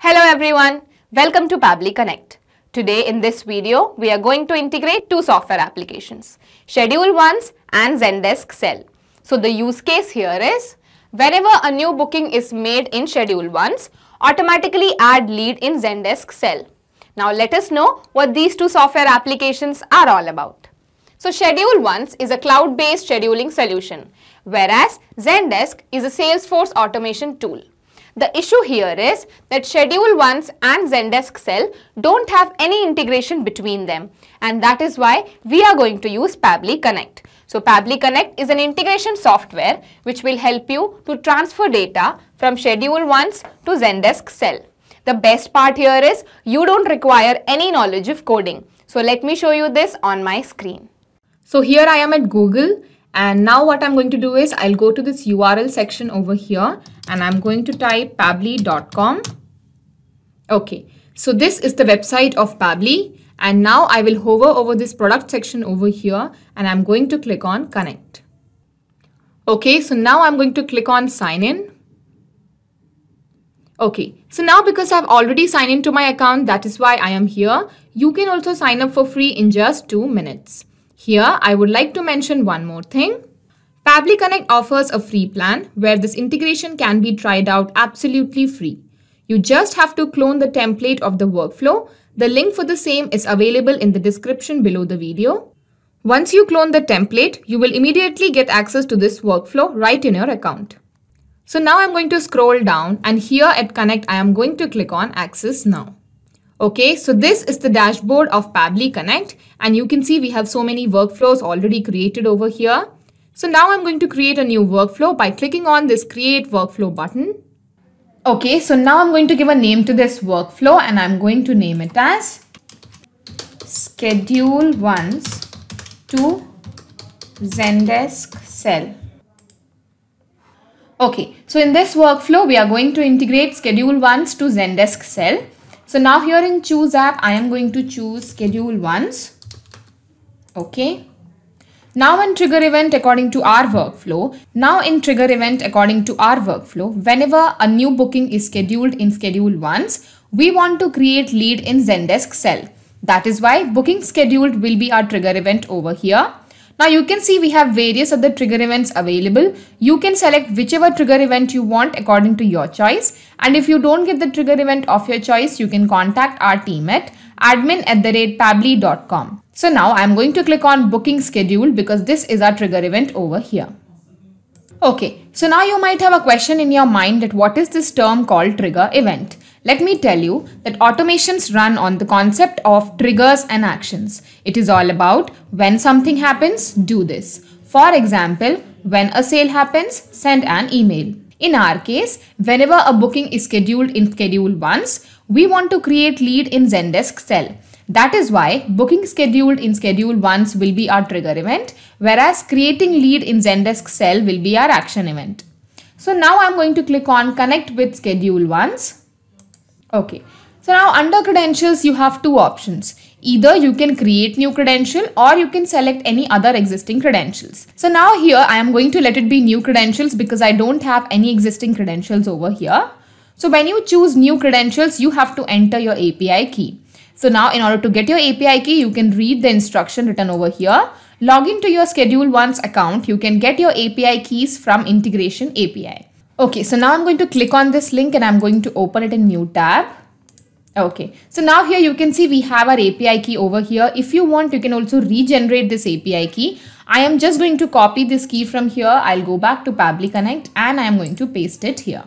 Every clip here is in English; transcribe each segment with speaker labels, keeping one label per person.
Speaker 1: Hello everyone, welcome to Pabli Connect. Today in this video, we are going to integrate two software applications, Schedule Ones and Zendesk Cell. So the use case here is, whenever a new booking is made in Schedule Ones, automatically add lead in Zendesk Cell. Now let us know what these two software applications are all about. So Schedule Ones is a cloud-based scheduling solution, whereas Zendesk is a Salesforce automation tool. The issue here is that Schedule 1's and Zendesk cell don't have any integration between them and that is why we are going to use Pably Connect. So Pably Connect is an integration software which will help you to transfer data from Schedule 1's to Zendesk cell. The best part here is you don't require any knowledge of coding. So let me show you this on my screen. So here I am at Google and now what I'm going to do is I'll go to this URL section over here and I'm going to type pabli.com. Okay, so this is the website of Pabli. And now I will hover over this product section over here and I'm going to click on connect. Okay, so now I'm going to click on sign in. Okay, so now because I've already signed into my account, that is why I am here. You can also sign up for free in just two minutes. Here, I would like to mention one more thing. Pabli Connect offers a free plan where this integration can be tried out absolutely free. You just have to clone the template of the workflow. The link for the same is available in the description below the video. Once you clone the template, you will immediately get access to this workflow right in your account. So now I'm going to scroll down and here at Connect, I am going to click on Access Now. Okay, so this is the dashboard of Pably Connect and you can see we have so many workflows already created over here. So now I'm going to create a new workflow by clicking on this create workflow button. Okay, so now I'm going to give a name to this workflow and I'm going to name it as schedule once to Zendesk cell. Okay, so in this workflow, we are going to integrate schedule once to Zendesk cell. So now here in choose app, I am going to choose schedule once. Okay. Now in trigger event according to our workflow, now in trigger event according to our workflow, whenever a new booking is scheduled in schedule once, we want to create lead in Zendesk cell. That is why booking scheduled will be our trigger event over here. Now you can see we have various other trigger events available. You can select whichever trigger event you want according to your choice. And if you don't get the trigger event of your choice, you can contact our team at admin at the rate pably.com. So now I'm going to click on booking schedule because this is our trigger event over here. Okay, so now you might have a question in your mind that what is this term called trigger event? Let me tell you that automations run on the concept of triggers and actions. It is all about when something happens, do this. For example, when a sale happens, send an email. In our case, whenever a booking is scheduled in Schedule 1s, we want to create lead in Zendesk cell. That is why booking scheduled in Schedule 1s will be our trigger event, whereas creating lead in Zendesk cell will be our action event. So now I'm going to click on connect with Schedule 1s Okay. So now under credentials, you have two options. Either you can create new credential or you can select any other existing credentials. So now here I am going to let it be new credentials because I don't have any existing credentials over here. So when you choose new credentials, you have to enter your API key. So now in order to get your API key, you can read the instruction written over here. Log into your Schedule once account. You can get your API keys from Integration API. Okay, so now I'm going to click on this link and I'm going to open it in new tab. Okay, so now here you can see we have our API key over here. If you want, you can also regenerate this API key. I am just going to copy this key from here. I'll go back to Pabli Connect and I'm going to paste it here.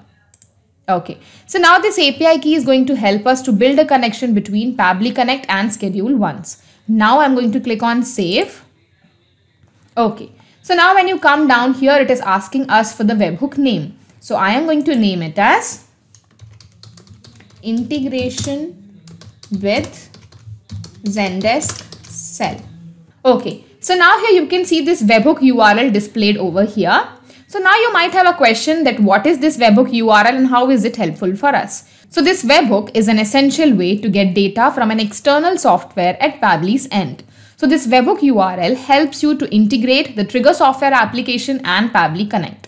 Speaker 1: Okay, so now this API key is going to help us to build a connection between Pabli Connect and Schedule Once. Now I'm going to click on Save. Okay, so now when you come down here, it is asking us for the webhook name. So I am going to name it as integration with Zendesk cell. Okay, so now here you can see this webhook URL displayed over here. So now you might have a question that what is this webhook URL and how is it helpful for us? So this webhook is an essential way to get data from an external software at Pabli's end. So this webhook URL helps you to integrate the Trigger software application and Pabli Connect.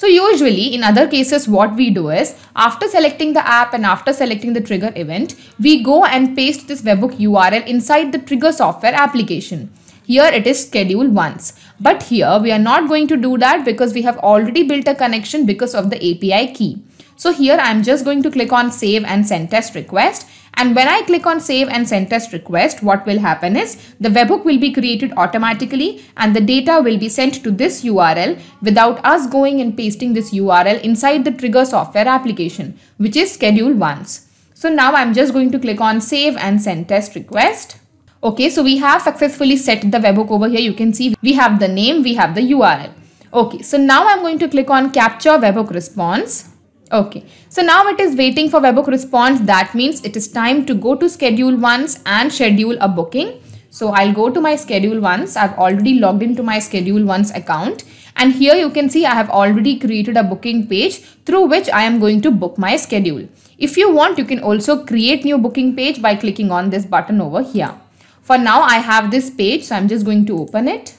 Speaker 1: So usually in other cases what we do is after selecting the app and after selecting the trigger event, we go and paste this webhook URL inside the trigger software application. Here it is scheduled once, but here we are not going to do that because we have already built a connection because of the API key. So here I'm just going to click on save and send test request and when I click on save and send test request, what will happen is the webhook will be created automatically and the data will be sent to this URL without us going and pasting this URL inside the trigger software application, which is schedule once. So now I'm just going to click on save and send test request. Okay, so we have successfully set the webhook over here. You can see we have the name, we have the URL. Okay, so now I'm going to click on capture webhook response. Okay, so now it is waiting for webhook response. That means it is time to go to schedule once and schedule a booking. So I'll go to my schedule once. I've already logged into my schedule once account. And here you can see I have already created a booking page through which I am going to book my schedule. If you want, you can also create new booking page by clicking on this button over here. For now, I have this page, so I'm just going to open it.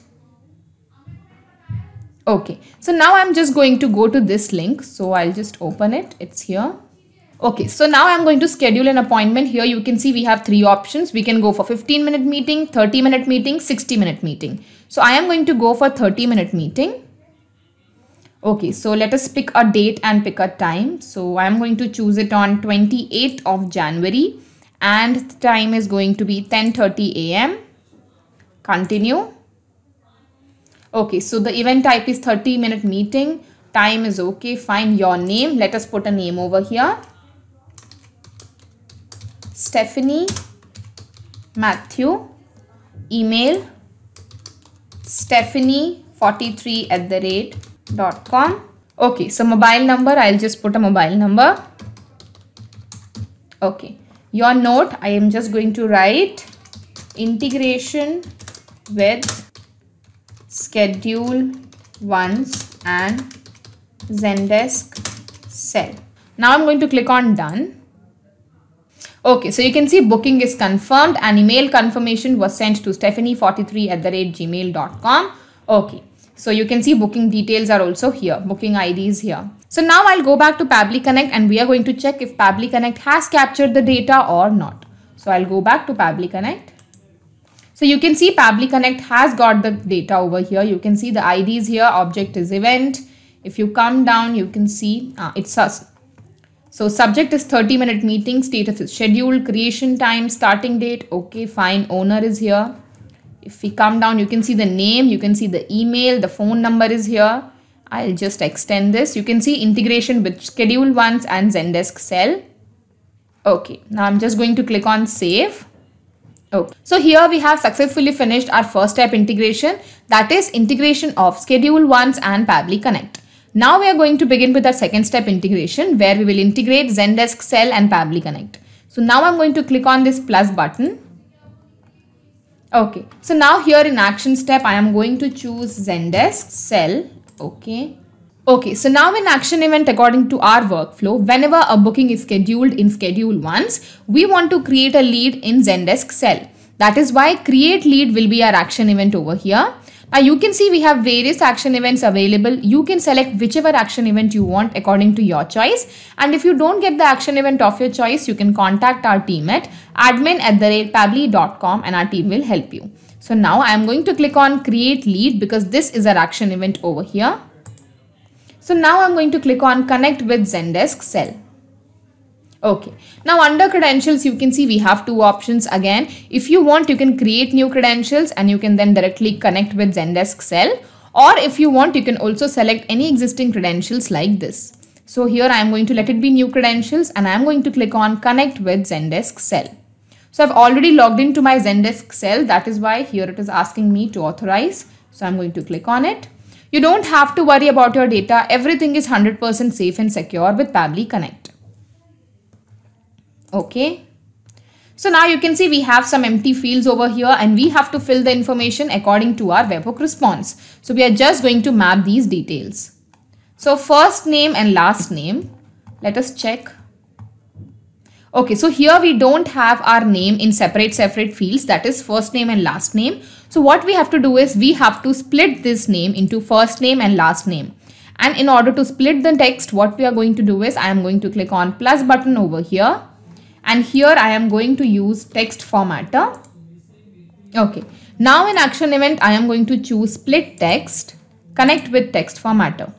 Speaker 1: Okay, so now I'm just going to go to this link. So I'll just open it. It's here. Okay, so now I'm going to schedule an appointment. Here you can see we have three options. We can go for 15 minute meeting, 30 minute meeting, 60 minute meeting. So I am going to go for 30 minute meeting. Okay, so let us pick a date and pick a time. So I'm going to choose it on 28th of January and the time is going to be 10.30 a.m. Continue. Okay, so the event type is 30 minute meeting. Time is okay, fine. Your name, let us put a name over here. Stephanie Matthew. Email stephanie43 at the rate dot com. Okay, so mobile number, I'll just put a mobile number. Okay, your note, I am just going to write integration with schedule once and Zendesk sell. Now I'm going to click on done. Okay, so you can see booking is confirmed and email confirmation was sent to stephanie43 at the rate gmail.com. Okay, so you can see booking details are also here. Booking ID is here. So now I'll go back to Pabli Connect and we are going to check if Pabli Connect has captured the data or not. So I'll go back to Pabli Connect. So you can see Pabli Connect has got the data over here. You can see the IDs here, object is event. If you come down, you can see uh, it's us. So subject is 30 minute meeting, status is scheduled, creation time, starting date. Okay, fine. Owner is here. If we come down, you can see the name, you can see the email, the phone number is here. I'll just extend this. You can see integration with schedule ones and Zendesk cell. Okay, now I'm just going to click on save. Okay. Oh, so here we have successfully finished our first step integration that is integration of schedule 1s and Pabli Connect. Now we are going to begin with our second step integration where we will integrate Zendesk Cell and Pabli Connect. So now I'm going to click on this plus button. Okay, so now here in action step I am going to choose Zendesk Cell. Okay, Okay, so now in action event according to our workflow, whenever a booking is scheduled in schedule once, we want to create a lead in Zendesk cell. That is why create lead will be our action event over here. Now you can see we have various action events available. You can select whichever action event you want according to your choice. And if you don't get the action event of your choice, you can contact our team at admin at the rate and our team will help you. So now I'm going to click on create lead because this is our action event over here. So now I'm going to click on connect with Zendesk cell. Okay. Now under credentials, you can see we have two options again. If you want, you can create new credentials and you can then directly connect with Zendesk cell. Or if you want, you can also select any existing credentials like this. So here I am going to let it be new credentials and I am going to click on connect with Zendesk cell. So I've already logged into my Zendesk cell. That is why here it is asking me to authorize. So I'm going to click on it. You don't have to worry about your data. Everything is 100% safe and secure with Pabli Connect. Okay. So now you can see we have some empty fields over here and we have to fill the information according to our webhook response. So we are just going to map these details. So first name and last name. Let us check. Okay, so here we don't have our name in separate separate fields that is first name and last name. So what we have to do is we have to split this name into first name and last name. And in order to split the text, what we are going to do is I am going to click on plus button over here. And here I am going to use text formatter. Okay, now in action event, I am going to choose split text, connect with text formatter.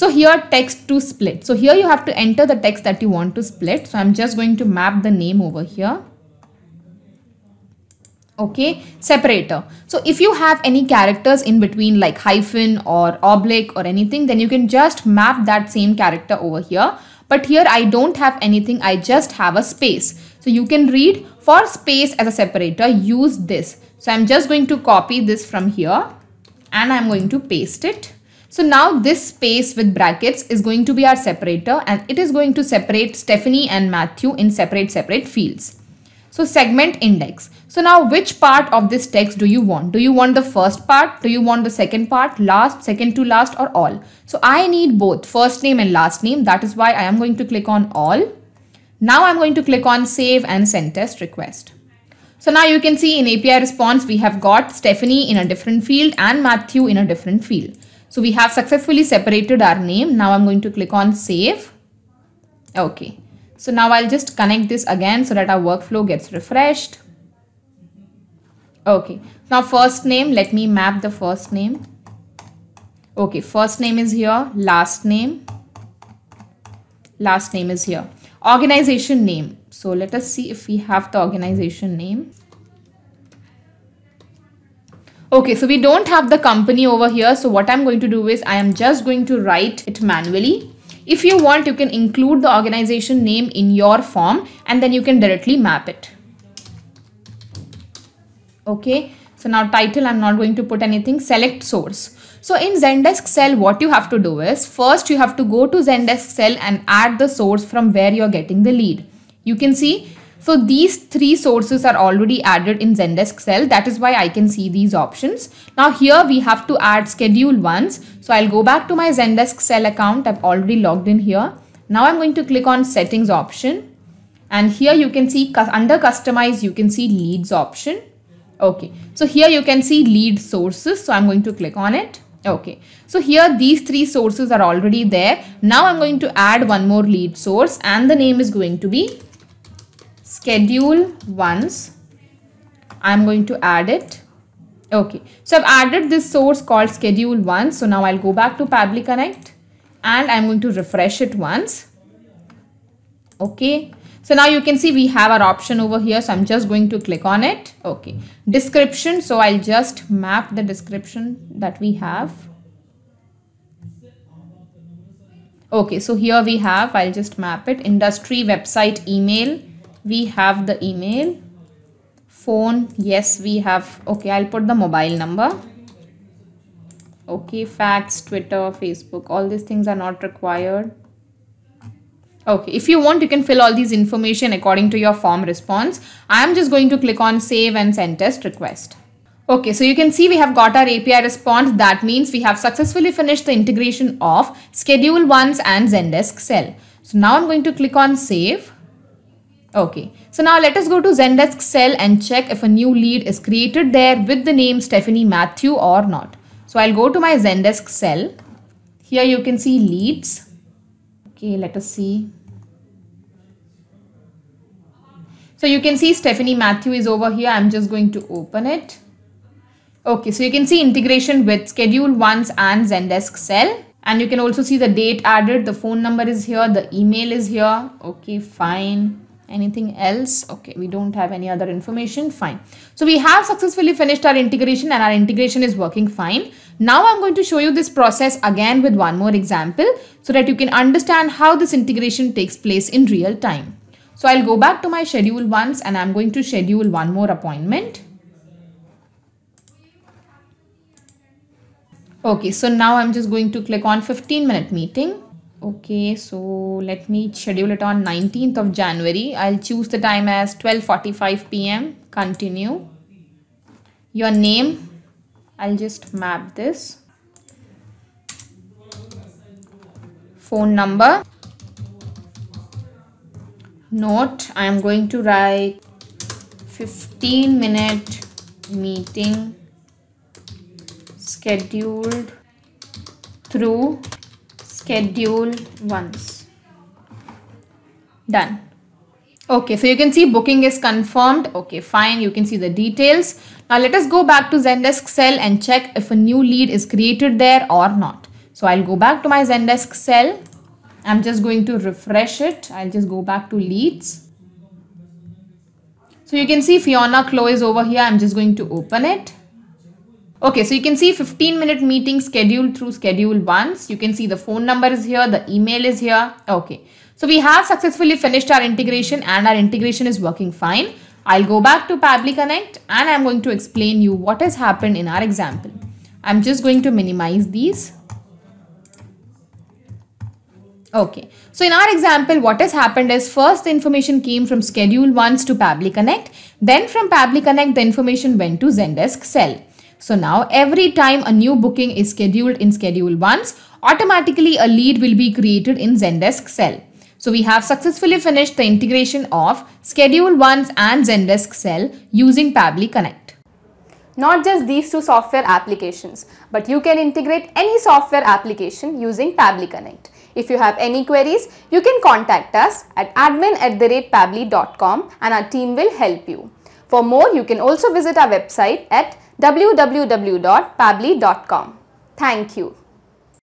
Speaker 1: So here text to split. So here you have to enter the text that you want to split. So I'm just going to map the name over here okay separator so if you have any characters in between like hyphen or oblique or anything then you can just map that same character over here but here I don't have anything I just have a space so you can read for space as a separator use this so I'm just going to copy this from here and I'm going to paste it so now this space with brackets is going to be our separator and it is going to separate Stephanie and Matthew in separate separate fields. So segment index. So now which part of this text do you want? Do you want the first part? Do you want the second part? Last, second to last or all? So I need both first name and last name. That is why I am going to click on all. Now I'm going to click on save and send test request. So now you can see in API response, we have got Stephanie in a different field and Matthew in a different field. So we have successfully separated our name. Now I'm going to click on save. Okay. So now I'll just connect this again so that our workflow gets refreshed. Okay. Now first name, let me map the first name. Okay, first name is here, last name, last name is here. Organization name. So let us see if we have the organization name. Okay, so we don't have the company over here. So what I'm going to do is I am just going to write it manually. If you want, you can include the organization name in your form and then you can directly map it. Okay, so now title, I'm not going to put anything, select source. So in Zendesk cell, what you have to do is first you have to go to Zendesk cell and add the source from where you're getting the lead. You can see so these three sources are already added in Zendesk cell. That is why I can see these options. Now here we have to add schedule once. So I'll go back to my Zendesk cell account. I've already logged in here. Now I'm going to click on settings option. And here you can see under customize, you can see leads option. Okay. So here you can see lead sources. So I'm going to click on it. Okay, so here these three sources are already there. Now I'm going to add one more lead source and the name is going to be schedule once I'm going to add it okay so I've added this source called schedule once so now I'll go back to Pabli Connect and I'm going to refresh it once okay so now you can see we have our option over here so I'm just going to click on it okay description so I'll just map the description that we have okay so here we have I'll just map it industry website email we have the email phone yes we have okay I'll put the mobile number okay facts Twitter Facebook all these things are not required Okay, if you want, you can fill all these information according to your form response. I'm just going to click on save and send test request. Okay, so you can see we have got our API response. That means we have successfully finished the integration of Schedule 1's and Zendesk Cell. So now I'm going to click on save. Okay, so now let us go to Zendesk cell and check if a new lead is created there with the name Stephanie Matthew or not. So I'll go to my Zendesk cell. Here you can see leads. Okay, let us see. So you can see Stephanie Matthew is over here. I'm just going to open it. Okay, so you can see integration with schedule once and Zendesk cell. And you can also see the date added, the phone number is here, the email is here. Okay, fine anything else okay we don't have any other information fine so we have successfully finished our integration and our integration is working fine now i'm going to show you this process again with one more example so that you can understand how this integration takes place in real time so i'll go back to my schedule once and i'm going to schedule one more appointment okay so now i'm just going to click on 15 minute meeting okay so let me schedule it on 19th of January I'll choose the time as 12:45 p.m. continue your name I'll just map this phone number note I am going to write 15 minute meeting scheduled through schedule once done okay so you can see booking is confirmed okay fine you can see the details now let us go back to Zendesk cell and check if a new lead is created there or not so I'll go back to my Zendesk cell I'm just going to refresh it I'll just go back to leads so you can see Fiona Chloe is over here I'm just going to open it Okay, so you can see 15 minute meeting scheduled through schedule once. You can see the phone number is here, the email is here. Okay, so we have successfully finished our integration and our integration is working fine. I'll go back to Padly Connect and I'm going to explain you what has happened in our example. I'm just going to minimize these. Okay, so in our example, what has happened is first the information came from schedule once to Pably Connect. Then from Pably Connect, the information went to Zendesk cell. So now every time a new booking is scheduled in schedule once, automatically a lead will be created in Zendesk cell. So we have successfully finished the integration of schedule once and Zendesk cell using Pably Connect. Not just these two software applications, but you can integrate any software application using Pably Connect. If you have any queries, you can contact us at admin at the rate pably.com and our team will help you. For more, you can also visit our website at www.pably.com. Thank you.